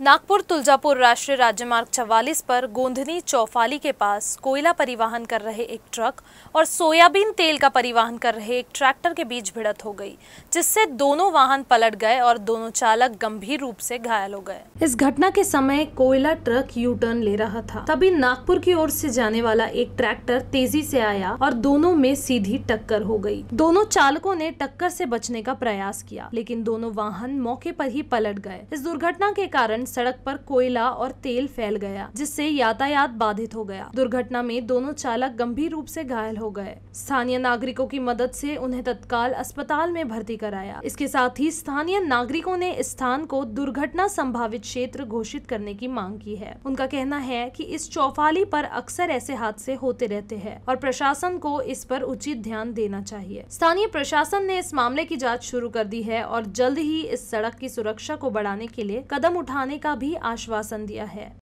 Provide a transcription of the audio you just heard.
नागपुर तुलजापुर राष्ट्रीय राज्यमार्ग 44 पर गोंधनी चौफाली के पास कोयला परिवहन कर रहे एक ट्रक और सोयाबीन तेल का परिवहन कर रहे एक ट्रैक्टर के बीच भिड़त हो गई जिससे दोनों वाहन पलट गए और दोनों चालक गंभीर रूप से घायल हो गए इस घटना के समय कोयला ट्रक यू टर्न ले रहा था तभी नागपुर की ओर से जाने वाला एक ट्रैक्टर तेजी से आया और दोनों में सीधी टक्कर हो गयी दोनों चालकों ने टक्कर ऐसी बचने का प्रयास किया लेकिन दोनों वाहन मौके पर ही पलट गए इस दुर्घटना के कारण सड़क पर कोयला और तेल फैल गया जिससे यातायात बाधित हो गया दुर्घटना में दोनों चालक गंभीर रूप से घायल हो गए स्थानीय नागरिकों की मदद से उन्हें तत्काल अस्पताल में भर्ती कराया इसके साथ ही स्थानीय नागरिकों ने इस स्थान को दुर्घटना संभावित क्षेत्र घोषित करने की मांग की है उनका कहना है की इस चौफाली पर अक्सर ऐसे हादसे होते रहते हैं और प्रशासन को इस पर उचित ध्यान देना चाहिए स्थानीय प्रशासन ने इस मामले की जाँच शुरू कर दी है और जल्द ही इस सड़क की सुरक्षा को बढ़ाने के लिए कदम उठाने का भी आश्वासन दिया है